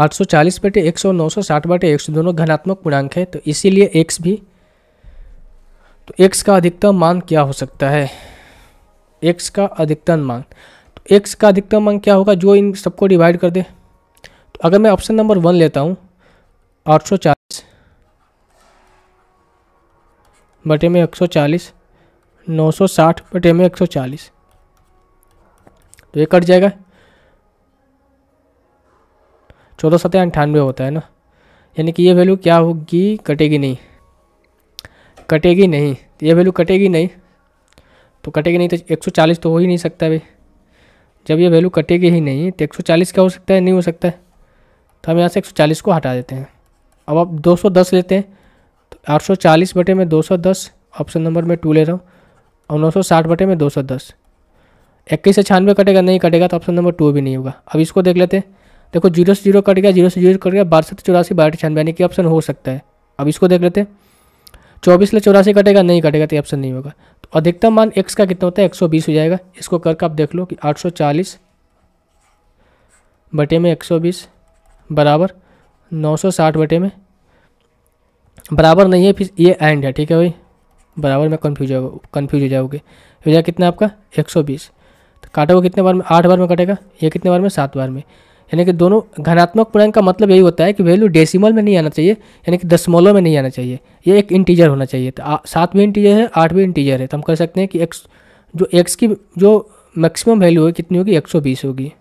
840 बटे एक सौ नौ सौ साठ बटे एक दोनों घनात्मक पूर्णांक है तो इसीलिए एक्स भी तो एक्स का अधिकतम मान क्या हो सकता है एक्स का अधिकतम मान तो एक्स का अधिकतम मान क्या होगा जो इन सबको डिवाइड कर दे तो अगर मैं ऑप्शन नंबर वन लेता हूँ आठ सौ चालीस बटे में एक सौ चालीस नौ सौ साठ बटे में एक सौ चालीस तो ये कट जाएगा चौदह सतह अंठानवे होता है ना यानी कि ये वैल्यू क्या होगी कटेगी नहीं कटेगी नहीं ये वैल्यू कटेगी नहीं तो कटेगी नहीं तो 140 तो हो ही नहीं सकता भाई जब ये वैल्यू कटेगी ही नहीं तो 140 क्या हो सकता है नहीं हो सकता है तो हम यहाँ से 140 को हटा देते हैं अब आप 210 लेते हैं तो 840 बटे में 210 ऑप्शन नंबर में टू ले रहा हूँ और साठ बटे में दस इक्कीस से कटेगा नहीं कटेगा तो ऑप्शन नंबर टू भी नहीं होगा अब इसको देख लेते हैं देखो जीरो से जीरो कट गया जीरो से जीरो कट गया बासठ तो चौरासी बारह छियानवे यानी कि ऑप्शन हो सकता है अब इसको देख लेते चौबीस ले चौरासी कटेगा नहीं कटेगा तो ऑप्शन नहीं होगा तो अधिकतम मान एक्स का कितना होता है एक सौ बीस हो जाएगा इसको करके आप देख लो कि आठ सौ चालीस बटे में एक सौ बीस बराबर नौ सौ साठ बटे में बराबर नहीं है फिर ये एंड है ठीक है भाई बराबर में कन्फ्यूज हो कन्फ्यूज हो जाओगे हो जाएगा कितना आपका एक सौ बीस तो काटा हुआ कितने बार में आठ बार में कटेगा ये कितने बार में सात बार में यानी कि दोनों घनात्मक पूर्णांक का मतलब यही होता है कि वैल्यू डेसिमल में नहीं आना चाहिए यानी कि दशमलव में नहीं आना चाहिए ये एक इंटीजर होना चाहिए तो सात भी इंटीजर है आठ भी इंटीजर है तो हम कह सकते हैं कि एक्स जो एक्स की जो मैक्सिमम वैल्यू है कितनी होगी एक होगी